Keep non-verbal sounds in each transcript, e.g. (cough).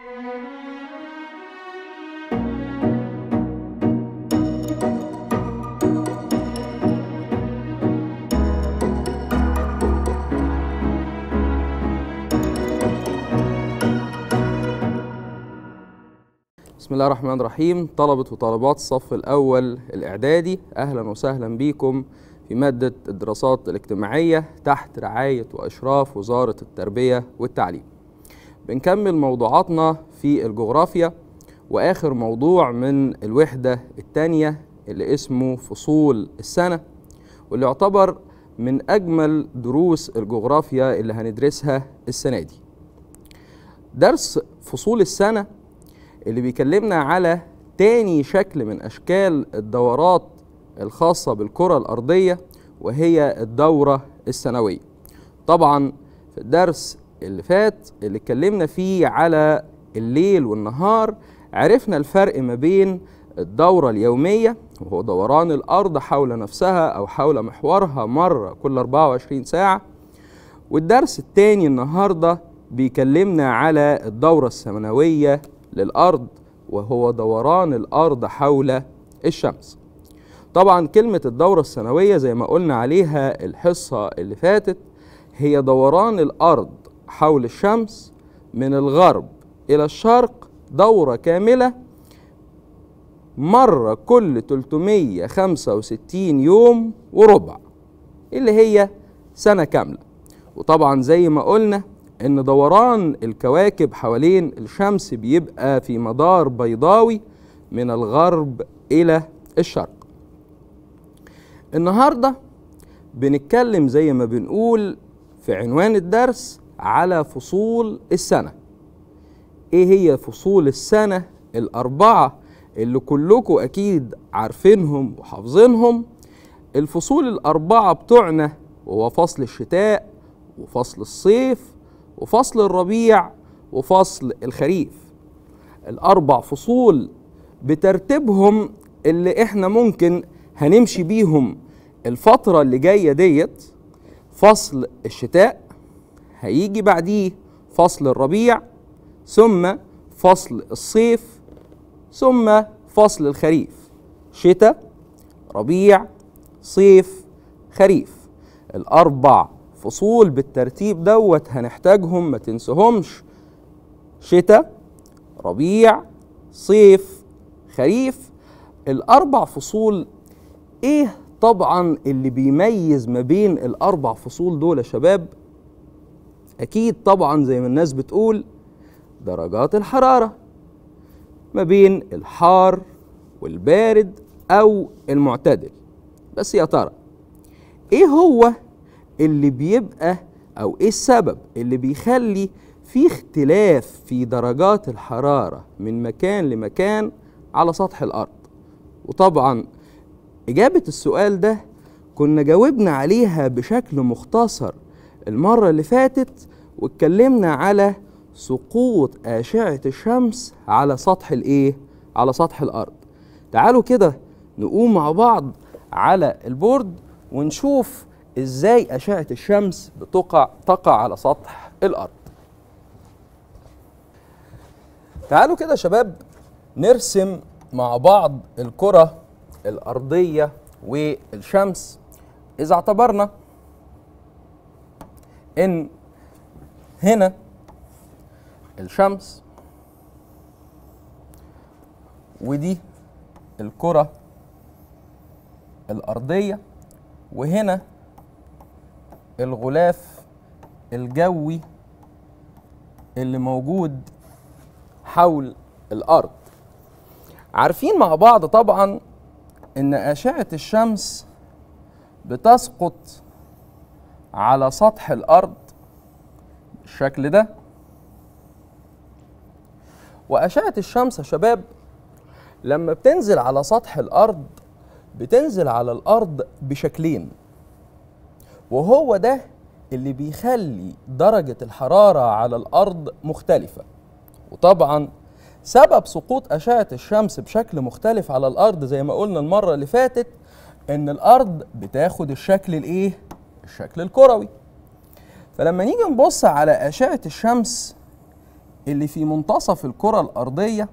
بسم الله الرحمن الرحيم طلبة وطالبات الصف الأول الإعدادي أهلا وسهلا بكم في مادة الدراسات الاجتماعية تحت رعاية وإشراف وزارة التربية والتعليم بنكمل موضوعاتنا في الجغرافيا واخر موضوع من الوحده الثانيه اللي اسمه فصول السنه واللي يعتبر من اجمل دروس الجغرافيا اللي هندرسها السنه دي درس فصول السنه اللي بيكلمنا على تاني شكل من اشكال الدورات الخاصه بالكره الارضيه وهي الدوره السنويه طبعا في الدرس اللي فات اللي اتكلمنا فيه على الليل والنهار عرفنا الفرق ما بين الدورة اليومية وهو دوران الأرض حول نفسها أو حول محورها مرة كل 24 ساعة والدرس الثاني النهاردة بيكلمنا على الدورة السنوية للأرض وهو دوران الأرض حول الشمس طبعا كلمة الدورة السنوية زي ما قلنا عليها الحصة اللي فاتت هي دوران الأرض حول الشمس من الغرب إلى الشرق دورة كاملة مرة كل 365 يوم وربع اللي هي سنة كاملة وطبعا زي ما قلنا إن دوران الكواكب حوالين الشمس بيبقى في مدار بيضاوي من الغرب إلى الشرق النهارده بنتكلم زي ما بنقول في عنوان الدرس على فصول السنة ايه هي فصول السنة الأربعة اللي كلكم أكيد عارفينهم وحافظينهم الفصول الأربعة بتوعنا هو فصل الشتاء وفصل الصيف وفصل الربيع وفصل الخريف الأربع فصول بترتيبهم اللي احنا ممكن هنمشي بيهم الفترة اللي جاية ديت فصل الشتاء هيجي بعديه فصل الربيع ثم فصل الصيف ثم فصل الخريف شتاء ربيع صيف خريف الأربع فصول بالترتيب دوت هنحتاجهم ما تنسهمش شتاء ربيع صيف خريف الأربع فصول إيه طبعا اللي بيميز ما بين الأربع فصول دول يا شباب أكيد طبعا زي ما الناس بتقول درجات الحرارة ما بين الحار والبارد أو المعتدل بس يا ترى إيه هو اللي بيبقى أو إيه السبب اللي بيخلي في اختلاف في درجات الحرارة من مكان لمكان على سطح الأرض وطبعا إجابة السؤال ده كنا جاوبنا عليها بشكل مختصر المرة اللي فاتت واتكلمنا على سقوط أشعة الشمس على سطح الإيه؟ على سطح الأرض. تعالوا كده نقوم مع بعض على البورد ونشوف إزاي أشعة الشمس بتقع تقع على سطح الأرض. تعالوا كده يا شباب نرسم مع بعض الكرة الأرضية والشمس إذا اعتبرنا ان هنا الشمس ودي الكرة الأرضية وهنا الغلاف الجوي اللي موجود حول الأرض عارفين مع بعض طبعا إن أشعة الشمس بتسقط على سطح الأرض بالشكل ده وأشعة الشمس يا شباب لما بتنزل على سطح الأرض بتنزل على الأرض بشكلين وهو ده اللي بيخلي درجة الحرارة على الأرض مختلفة وطبعا سبب سقوط أشعة الشمس بشكل مختلف على الأرض زي ما قلنا المرة اللي فاتت إن الأرض بتاخد الشكل الإيه؟ الشكل الكروي فلما نيجي نبص على أشعة الشمس اللي في منتصف الكرة الأرضية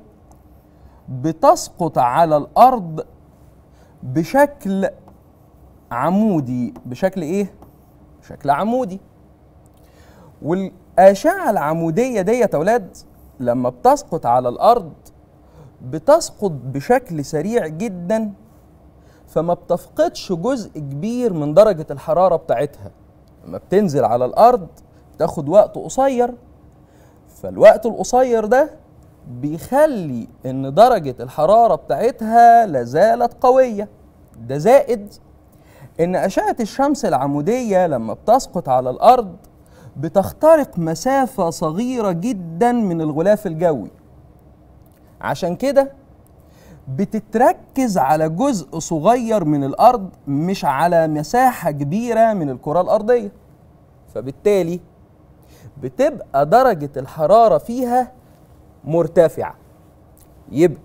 بتسقط على الأرض بشكل عمودي بشكل إيه؟ بشكل عمودي والأشعة العمودية ديت يا ولاد لما بتسقط على الأرض بتسقط بشكل سريع جدا فما بتفقدش جزء كبير من درجة الحرارة بتاعتها لما بتنزل على الأرض بتاخد وقت قصير فالوقت القصير ده بيخلي ان درجة الحرارة بتاعتها لازالت قوية ده زائد ان أشعة الشمس العمودية لما بتسقط على الأرض بتخترق مسافة صغيرة جدا من الغلاف الجوي عشان كده بتتركز على جزء صغير من الارض مش على مساحه كبيره من الكره الارضيه فبالتالي بتبقى درجه الحراره فيها مرتفعه يبقى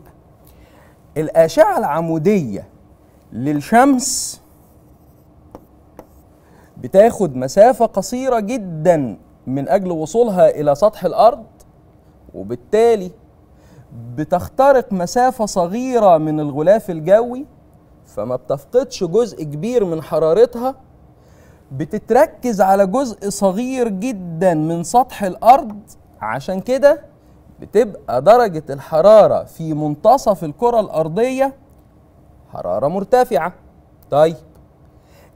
الاشعه العموديه للشمس بتاخد مسافه قصيره جدا من اجل وصولها الى سطح الارض وبالتالي بتخترق مسافة صغيرة من الغلاف الجوي فما بتفقدش جزء كبير من حرارتها بتتركز على جزء صغير جدا من سطح الأرض عشان كده بتبقى درجة الحرارة في منتصف الكرة الأرضية حرارة مرتفعة طيب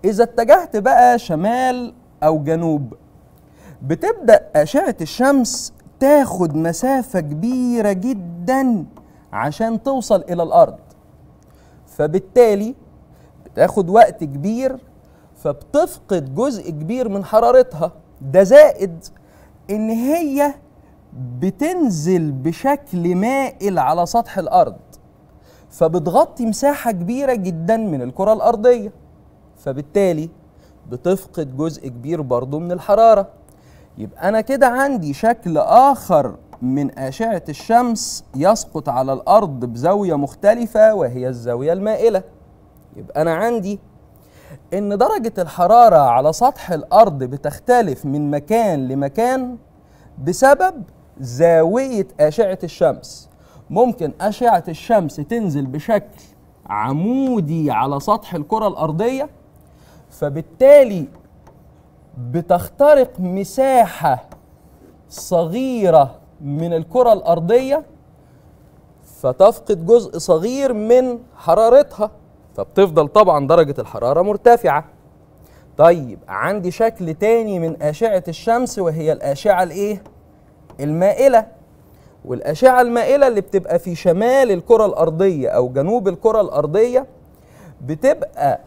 إذا اتجهت بقى شمال أو جنوب بتبدأ أشعة الشمس تاخد مسافة كبيرة جدا عشان توصل إلى الأرض فبالتالي بتاخد وقت كبير فبتفقد جزء كبير من حرارتها ده زائد إن هي بتنزل بشكل مائل على سطح الأرض فبتغطي مساحة كبيرة جدا من الكرة الأرضية فبالتالي بتفقد جزء كبير برضه من الحرارة يبقى أنا كده عندي شكل آخر من أشعة الشمس يسقط على الأرض بزاوية مختلفة وهي الزاوية المائلة يبقى أنا عندي إن درجة الحرارة على سطح الأرض بتختلف من مكان لمكان بسبب زاوية أشعة الشمس ممكن أشعة الشمس تنزل بشكل عمودي على سطح الكرة الأرضية فبالتالي بتخترق مساحة صغيرة من الكرة الأرضية فتفقد جزء صغير من حرارتها فبتفضل طبعا درجة الحرارة مرتفعة طيب عندي شكل تاني من أشعة الشمس وهي الأشعة الإيه؟ المائلة والأشعة المائلة اللي بتبقى في شمال الكرة الأرضية أو جنوب الكرة الأرضية بتبقى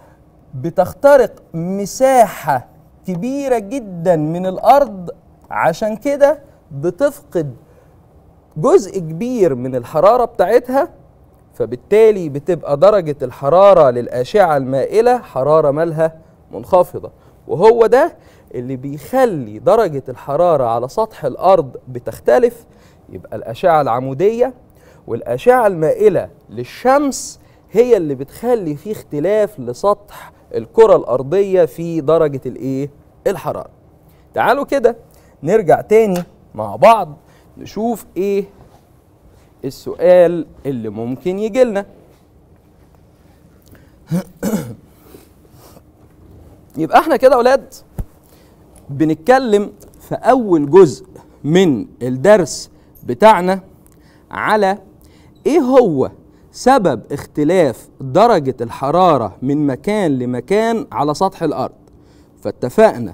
بتخترق مساحة كبيرة جدا من الأرض عشان كده بتفقد جزء كبير من الحرارة بتاعتها فبالتالي بتبقى درجة الحرارة للأشعة المائلة حرارة مالها منخفضة وهو ده اللي بيخلي درجة الحرارة على سطح الأرض بتختلف يبقى الأشعة العمودية والأشعة المائلة للشمس هي اللي بتخلي في اختلاف لسطح الكرة الأرضية في درجة الإيه؟ الحرارة تعالوا كده نرجع تاني مع بعض نشوف ايه السؤال اللي ممكن يجي لنا (clears throat) يبقى احنا كده يا اولاد بنتكلم في اول جزء من الدرس بتاعنا على ايه هو سبب اختلاف درجة الحرارة من مكان لمكان على سطح الأرض فاتفقنا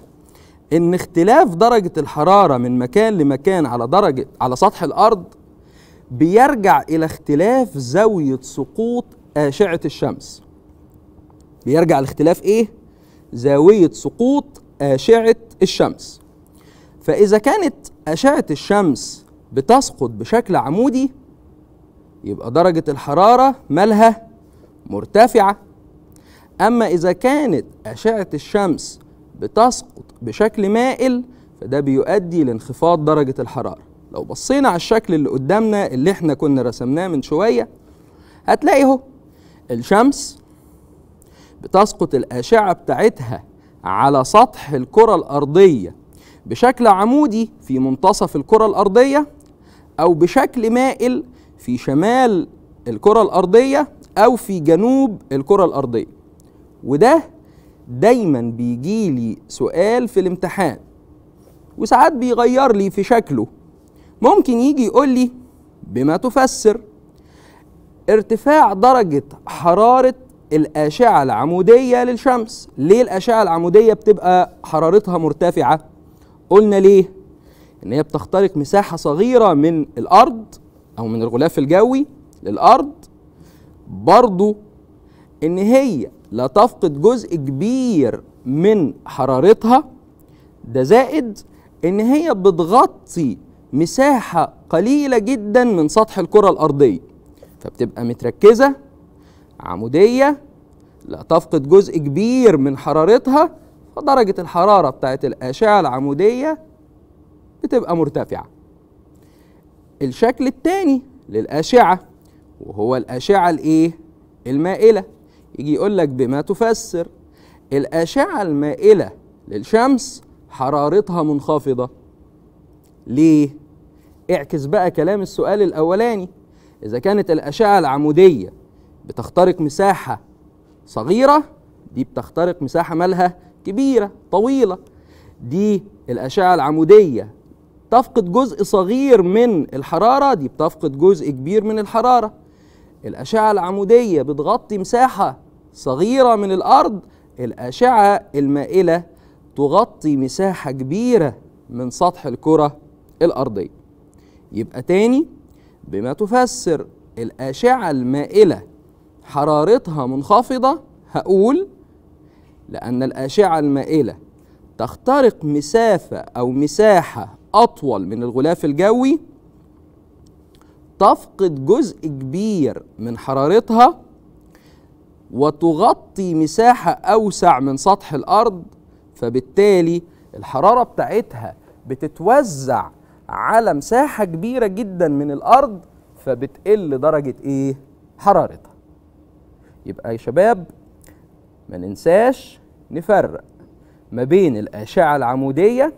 ان اختلاف درجة الحرارة من مكان لمكان على درجة على سطح الارض بيرجع الى اختلاف زاوية سقوط اشعة الشمس بيرجع لاختلاف ايه؟ زاوية سقوط اشعة الشمس فاذا كانت اشعة الشمس بتسقط بشكل عمودي يبقى درجة الحرارة مالها مرتفعة أما إذا كانت أشعة الشمس بتسقط بشكل مائل فده بيؤدي لانخفاض درجة الحرارة لو بصينا على الشكل اللي قدامنا اللي احنا كنا رسمناه من شوية هتلاقي اهو الشمس بتسقط الأشعة بتاعتها على سطح الكرة الأرضية بشكل عمودي في منتصف الكرة الأرضية أو بشكل مائل في شمال الكرة الأرضية أو في جنوب الكرة الأرضية وده دايما بيجي لي سؤال في الامتحان وساعات بيغير لي في شكله ممكن يجي يقول لي بما تفسر ارتفاع درجة حرارة الأشعة العمودية للشمس ليه الأشعة العمودية بتبقى حرارتها مرتفعة؟ قلنا ليه؟ إن هي بتخترق مساحة صغيرة من الأرض أو من الغلاف الجوي للأرض برضو ان هي لا تفقد جزء كبير من حرارتها ده زائد ان هي بتغطي مساحه قليله جدا من سطح الكره الارضيه فبتبقى متركزه عموديه لا تفقد جزء كبير من حرارتها فدرجه الحراره بتاعت الاشعه العموديه بتبقى مرتفعه الشكل الثاني للاشعه وهو الاشعه الايه المائله يجي يقول لك بما تفسر الأشعة المائلة للشمس حرارتها منخفضة ليه؟ اعكس بقى كلام السؤال الأولاني إذا كانت الأشعة العمودية بتخترق مساحة صغيرة دي بتخترق مساحة مالها كبيرة طويلة دي الأشعة العمودية تفقد جزء صغير من الحرارة دي بتفقد جزء كبير من الحرارة الأشعة العمودية بتغطي مساحة صغيرة من الأرض الأشعة المائلة تغطي مساحة كبيرة من سطح الكرة الأرضية يبقى تاني بما تفسر الأشعة المائلة حرارتها منخفضة هقول لأن الأشعة المائلة تخترق مسافة أو مساحة أطول من الغلاف الجوي تفقد جزء كبير من حرارتها وتغطي مساحة أوسع من سطح الأرض فبالتالي الحرارة بتاعتها بتتوزع على مساحة كبيرة جدا من الأرض فبتقل درجة إيه؟ حرارتها يبقى يا شباب ما ننساش نفرق ما بين الأشعة العمودية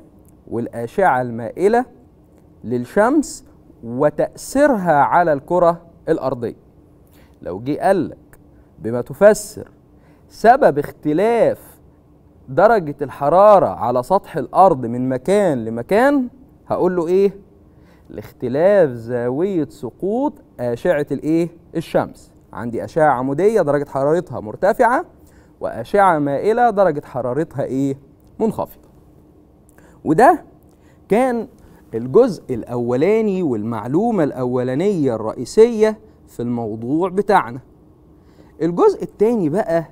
والأشعة المائلة للشمس وتأثيرها على الكرة الأرضية لو جه قال لك بما تفسر سبب اختلاف درجة الحرارة على سطح الأرض من مكان لمكان هقول له إيه؟ لاختلاف زاوية سقوط أشعة الإيه؟ الشمس عندي أشعة عمودية درجة حرارتها مرتفعة وأشعة مائلة درجة حرارتها إيه؟ منخفضة وده كان الجزء الأولاني والمعلومة الأولانية الرئيسية في الموضوع بتاعنا الجزء الثاني بقى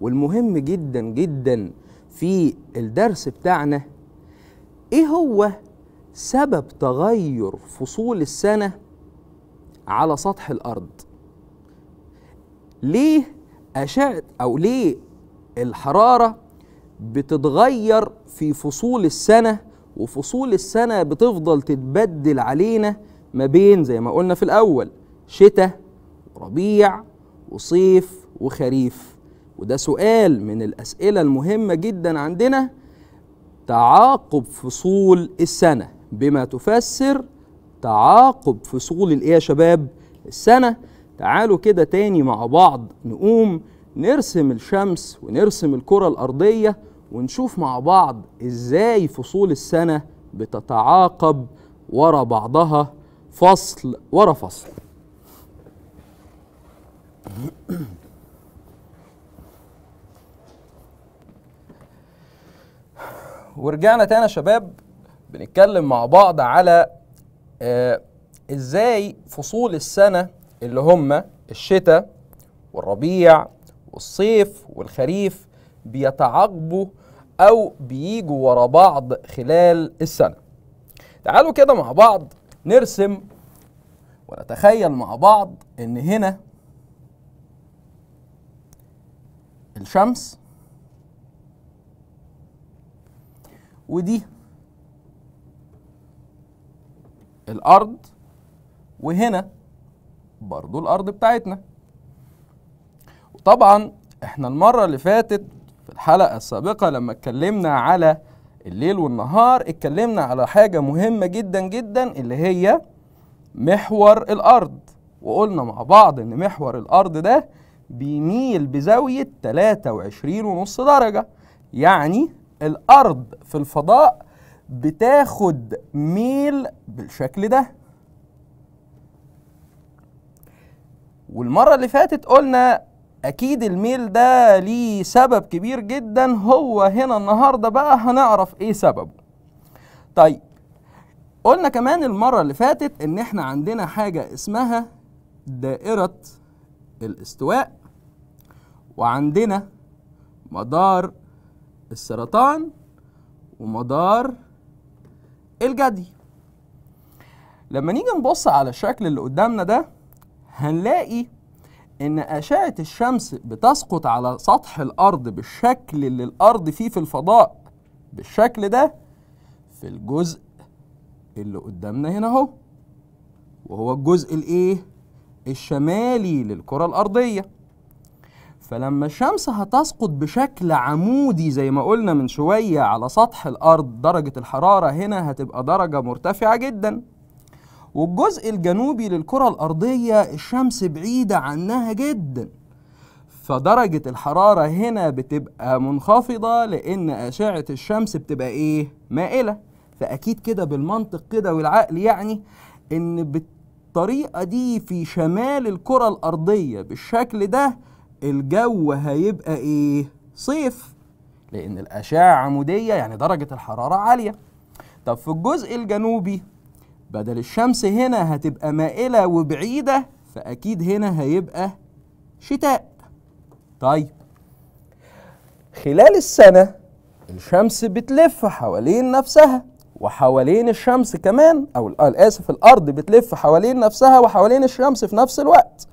والمهم جدا جدا في الدرس بتاعنا ايه هو سبب تغير فصول السنه على سطح الارض ليه اشعه او ليه الحراره بتتغير في فصول السنه وفصول السنه بتفضل تتبدل علينا ما بين زي ما قلنا في الاول شتاء ربيع وصيف وخريف وده سؤال من الأسئلة المهمة جدا عندنا تعاقب فصول السنة بما تفسر تعاقب فصول الإيه يا شباب السنة تعالوا كده تاني مع بعض نقوم نرسم الشمس ونرسم الكرة الأرضية ونشوف مع بعض إزاي فصول السنة بتتعاقب ورا بعضها فصل ورا فصل (coughs) ورجعنا تاني يا شباب بنتكلم مع بعض على آه ازاي فصول السنه اللي هم الشتاء والربيع والصيف والخريف بيتعاقبوا او بيجوا ورا بعض خلال السنه تعالوا كده مع بعض نرسم ونتخيل مع بعض ان هنا الشمس ودي الأرض وهنا برضو الأرض بتاعتنا وطبعا احنا المرة اللي فاتت في الحلقة السابقة لما اتكلمنا على الليل والنهار اتكلمنا على حاجة مهمة جدا جدا اللي هي محور الأرض وقلنا مع بعض إن محور الأرض ده بيميل بزاوية 23.5 درجة يعني الأرض في الفضاء بتاخد ميل بالشكل ده والمرة اللي فاتت قلنا أكيد الميل ده ليه سبب كبير جدا هو هنا النهاردة بقى هنعرف إيه سببه طيب قلنا كمان المرة اللي فاتت إن إحنا عندنا حاجة اسمها دائرة الاستواء وعندنا مدار السرطان ومدار الجدي لما نيجي نبص على الشكل اللي قدامنا ده هنلاقي ان اشعه الشمس بتسقط على سطح الارض بالشكل اللي الارض فيه في الفضاء بالشكل ده في الجزء اللي قدامنا هنا اهو وهو الجزء الايه الشمالي للكره الارضيه فلما الشمس هتسقط بشكل عمودي زي ما قلنا من شوية على سطح الأرض درجة الحرارة هنا هتبقى درجة مرتفعة جدا والجزء الجنوبي للكرة الأرضية الشمس بعيدة عنها جدا فدرجة الحرارة هنا بتبقى منخفضة لأن أشعة الشمس بتبقى إيه؟ مائلة فأكيد كده بالمنطق كده والعقل يعني إن بالطريقة دي في شمال الكرة الأرضية بالشكل ده الجو هيبقى ايه صيف لان الاشعه عموديه يعني درجه الحراره عاليه طب في الجزء الجنوبي بدل الشمس هنا هتبقى مائله وبعيده فاكيد هنا هيبقى شتاء طيب خلال السنه الشمس بتلف حوالين نفسها وحوالين الشمس كمان او آه، اسف الارض بتلف حوالين نفسها وحوالين الشمس في نفس الوقت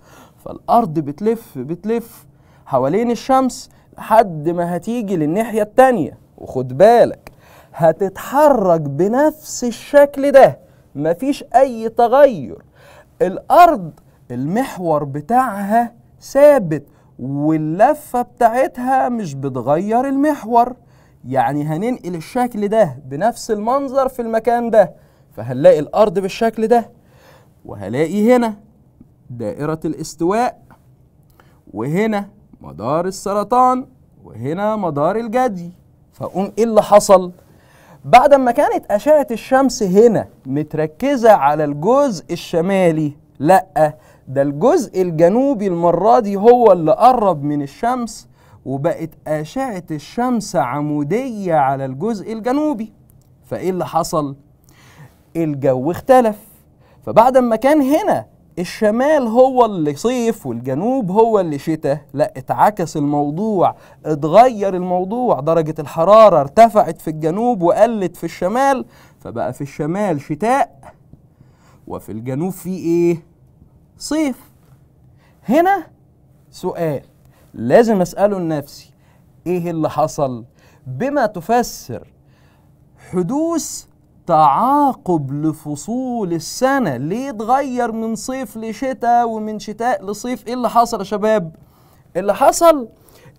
فالأرض بتلف بتلف حوالين الشمس لحد ما هتيجي للناحية التانية وخد بالك هتتحرك بنفس الشكل ده مفيش أي تغير الأرض المحور بتاعها ثابت واللفة بتاعتها مش بتغير المحور يعني هننقل الشكل ده بنفس المنظر في المكان ده فهنلاقي الأرض بالشكل ده وهلاقي هنا دائرة الاستواء وهنا مدار السرطان وهنا مدار الجدي فأقوم إيه اللي حصل؟ بعد ما كانت أشعة الشمس هنا متركزة على الجزء الشمالي لأ ده الجزء الجنوبي المرة دي هو اللي قرب من الشمس وبقت أشعة الشمس عمودية على الجزء الجنوبي فإيه اللي حصل؟ الجو اختلف فبعد ما كان هنا الشمال هو اللي صيف والجنوب هو اللي شتاء لا اتعكس الموضوع اتغير الموضوع درجة الحرارة ارتفعت في الجنوب وقلت في الشمال فبقى في الشمال شتاء وفي الجنوب في ايه صيف هنا سؤال لازم اسأله لنفسي ايه اللي حصل بما تفسر حدوث تعاقب لفصول السنة ليه اتغير من صيف لشتاء ومن شتاء لصيف ايه اللي حصل يا شباب إيه اللي حصل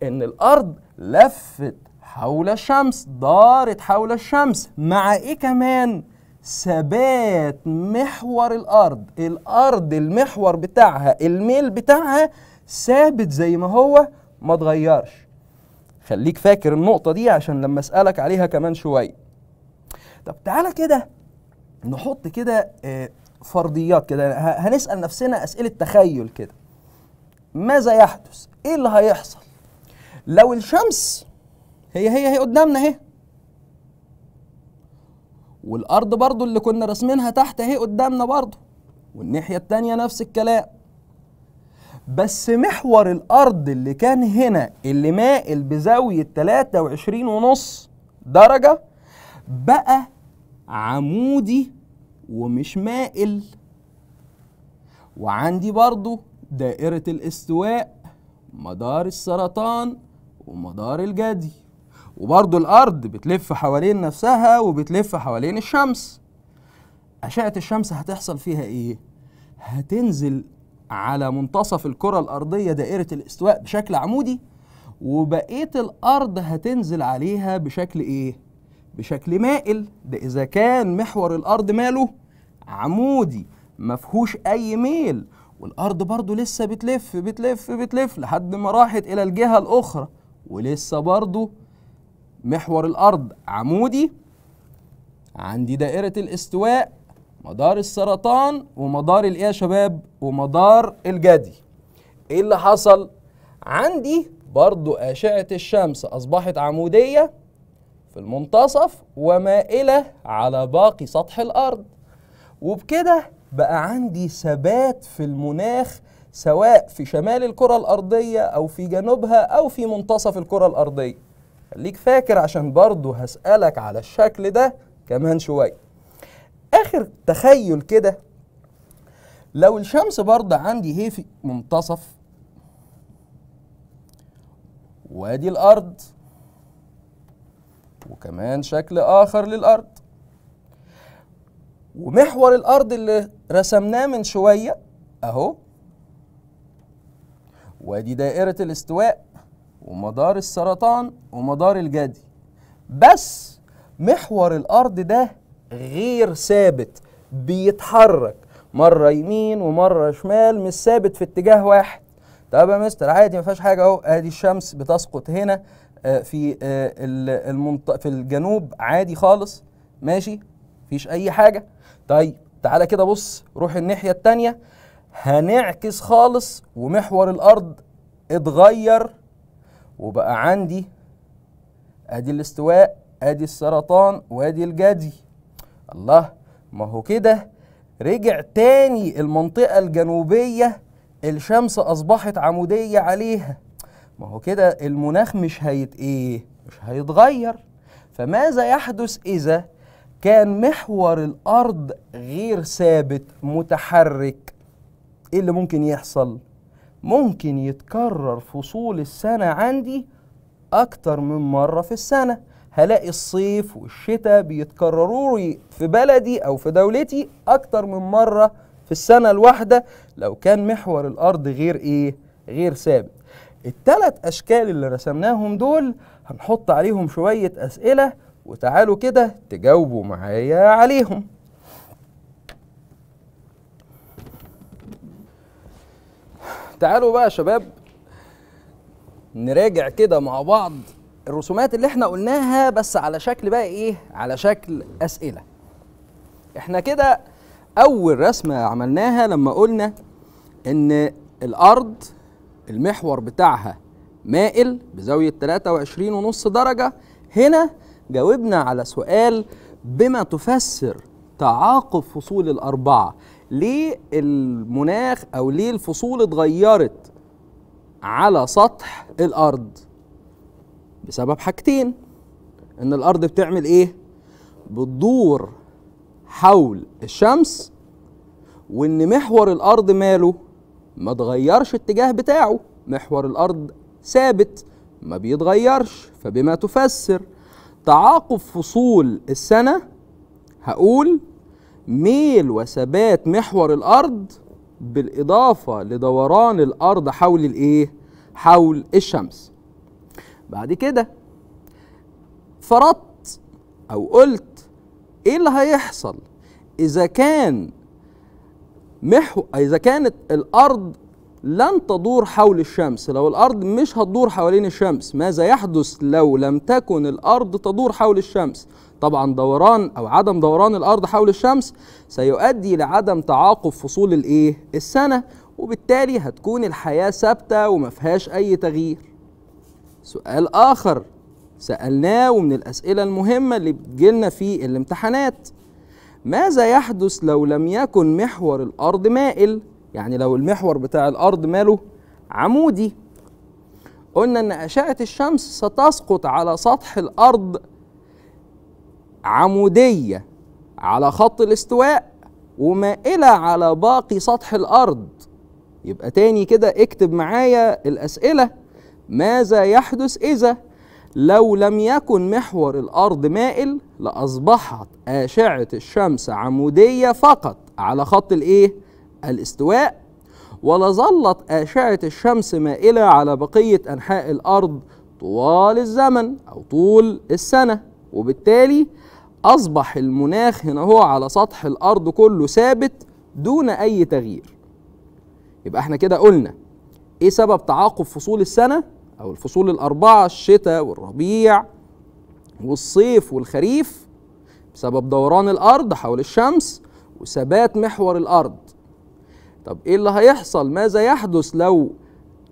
ان الارض لفت حول الشمس دارت حول الشمس مع ايه كمان ثبات محور الارض الارض المحور بتاعها الميل بتاعها ثابت زي ما هو ما اتغيرش خليك فاكر النقطة دي عشان لما اسألك عليها كمان شوية طب تعالى كده نحط كده آه، فرضيات كده هنسال نفسنا اسئله تخيل كده ماذا يحدث ايه اللي هيحصل لو الشمس هي هي هي قدامنا اهي والارض برضو اللي كنا راسمينها تحت اهي قدامنا برضو والناحيه الثانيه نفس الكلام بس محور الارض اللي كان هنا اللي مائل بزاويه 23.5 درجه بقى عمودي ومش مائل وعندي برضو دائرة الاستواء مدار السرطان ومدار الجدي وبرضو الأرض بتلف حوالين نفسها وبتلف حوالين الشمس أشعة الشمس هتحصل فيها إيه؟ هتنزل على منتصف الكرة الأرضية دائرة الاستواء بشكل عمودي وبقية الأرض هتنزل عليها بشكل إيه؟ بشكل مائل ده إذا كان محور الأرض ماله عمودي مفهوش أي ميل والأرض برضو لسه بتلف بتلف بتلف لحد ما راحت إلى الجهة الأخرى ولسه برضو محور الأرض عمودي عندي دائرة الاستواء مدار السرطان ومدار الإيه يا شباب ومدار الجدي إيه اللي حصل؟ عندي برضو أشعة الشمس أصبحت عمودية المنتصف ومائلة على باقي سطح الأرض وبكده بقى عندي ثبات في المناخ سواء في شمال الكرة الأرضية أو في جنوبها أو في منتصف الكرة الأرضية خليك فاكر عشان برضه هسألك على الشكل ده كمان شوية آخر تخيل كده لو الشمس برضه عندي هي في منتصف وادي الأرض وكمان شكل آخر للأرض ومحور الأرض اللي رسمناه من شوية أهو وادي دائرة الاستواء ومدار السرطان ومدار الجدي بس محور الأرض ده غير ثابت بيتحرك مرة يمين ومرة شمال مش ثابت في اتجاه واحد طب يا مستر عادي ما فيهاش حاجة أهو أدي الشمس بتسقط هنا آه، في آه، المنطقة في الجنوب عادي خالص ماشي مفيش اي حاجه طيب تعالى كده بص روح الناحيه التانية هنعكس خالص ومحور الارض اتغير وبقى عندي ادي الاستواء ادي السرطان وادي الجدي الله ما هو كده رجع تاني المنطقه الجنوبيه الشمس اصبحت عموديه عليها ما هو كده المناخ مش هيت ايه مش هيتغير فماذا يحدث اذا كان محور الارض غير ثابت متحرك ايه اللي ممكن يحصل ممكن يتكرر فصول السنه عندي اكتر من مره في السنه هلاقي الصيف والشتاء بيتكرروا في بلدي او في دولتي اكتر من مره في السنه الواحده لو كان محور الارض غير ايه غير ثابت التلات أشكال اللي رسمناهم دول هنحط عليهم شوية أسئلة وتعالوا كده تجاوبوا معايا عليهم تعالوا بقى يا شباب نراجع كده مع بعض الرسومات اللي احنا قلناها بس على شكل بقى ايه على شكل أسئلة احنا كده أول رسمة عملناها لما قلنا إن الأرض المحور بتاعها مائل بزاوية 23.5 درجة هنا جاوبنا على سؤال بما تفسر تعاقب فصول الأربعة ليه المناخ أو ليه الفصول اتغيرت على سطح الأرض بسبب حاجتين إن الأرض بتعمل إيه؟ بتدور حول الشمس وإن محور الأرض ماله ما تغيرش الاتجاه بتاعه محور الأرض ثابت ما بيتغيرش فبما تفسر تعاقب فصول السنة هقول ميل وثبات محور الأرض بالإضافة لدوران الأرض حول الإيه؟ حول الشمس بعد كده فرضت أو قلت إيه اللي هيحصل إذا كان محو اذا كانت الارض لن تدور حول الشمس لو الارض مش هتدور حوالين الشمس ماذا يحدث لو لم تكن الارض تدور حول الشمس طبعا دوران او عدم دوران الارض حول الشمس سيؤدي لعدم تعاقب فصول الايه السنه وبالتالي هتكون الحياه ثابته وما فيهاش اي تغيير سؤال اخر سالناه ومن الاسئله المهمه اللي بتجيلنا في الامتحانات ماذا يحدث لو لم يكن محور الأرض مائل يعني لو المحور بتاع الأرض ماله عمودي قلنا أن أشعة الشمس ستسقط على سطح الأرض عمودية على خط الاستواء ومائلة على باقي سطح الأرض يبقى تاني كده اكتب معايا الأسئلة ماذا يحدث إذا لو لم يكن محور الأرض مائل لأصبحت أشعة الشمس عمودية فقط على خط الإيه؟ الاستواء ولظلت أشعة الشمس مائلة على بقية أنحاء الأرض طوال الزمن أو طول السنة وبالتالي أصبح المناخ هنا هو على سطح الأرض كله ثابت دون أي تغيير يبقى احنا كده قلنا إيه سبب تعاقب فصول السنة؟ أو الفصول الأربعة الشتاء والربيع والصيف والخريف بسبب دوران الأرض حول الشمس وثبات محور الأرض طب إيه اللي هيحصل ماذا يحدث لو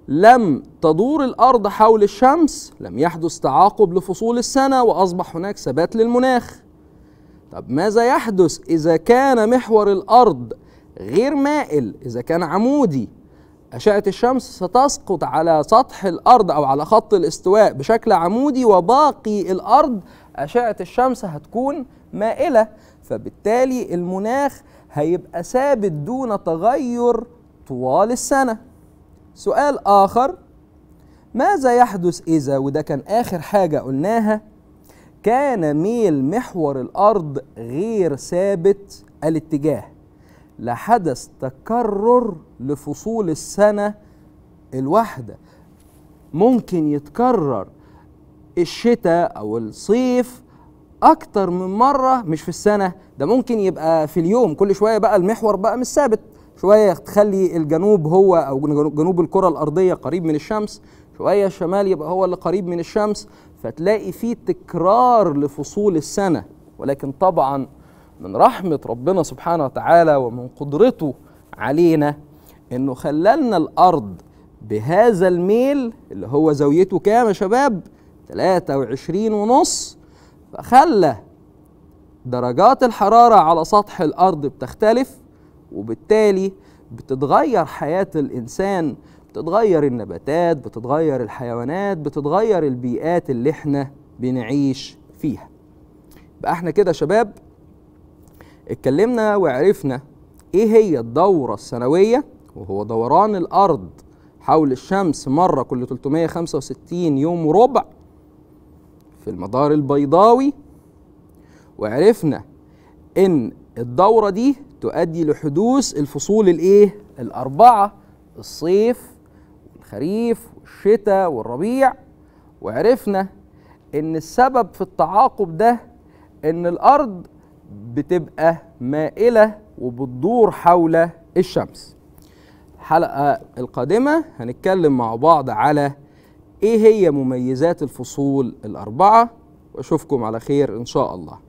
لم تدور الأرض حول الشمس لم يحدث تعاقب لفصول السنة وأصبح هناك ثبات للمناخ طب ماذا يحدث إذا كان محور الأرض غير مائل إذا كان عمودي أشعة الشمس ستسقط على سطح الأرض أو على خط الاستواء بشكل عمودي وباقي الأرض أشعة الشمس هتكون مائلة فبالتالي المناخ هيبقى ثابت دون تغير طوال السنة سؤال آخر ماذا يحدث إذا وده كان آخر حاجة قلناها كان ميل محور الأرض غير ثابت الاتجاه لحدث تكرر لفصول السنة الواحدة ممكن يتكرر الشتاء أو الصيف أكتر من مرة مش في السنة ده ممكن يبقى في اليوم كل شوية بقى المحور بقى مش ثابت شوية تخلي الجنوب هو أو جنوب الكرة الأرضية قريب من الشمس شوية الشمال يبقى هو اللي قريب من الشمس فتلاقي فيه تكرار لفصول السنة ولكن طبعا من رحمة ربنا سبحانه وتعالى ومن قدرته علينا انه خللنا الارض بهذا الميل اللي هو زاويته كام يا شباب 23 ونص فخلى درجات الحرارة على سطح الأرض بتختلف وبالتالي بتتغير حياة الإنسان بتتغير النباتات بتتغير الحيوانات بتتغير البيئات اللي احنا بنعيش فيها بقى احنا كده شباب اتكلمنا وعرفنا ايه هي الدورة السنوية وهو دوران الأرض حول الشمس مرة كل 365 يوم وربع في المدار البيضاوي وعرفنا إن الدورة دي تؤدي لحدوث الفصول الإيه؟ الأربعة الصيف والخريف والشتاء والربيع وعرفنا إن السبب في التعاقب ده إن الأرض بتبقى مائلة وبتدور حول الشمس الحلقه القادمه هنتكلم مع بعض على ايه هي مميزات الفصول الاربعه واشوفكم على خير ان شاء الله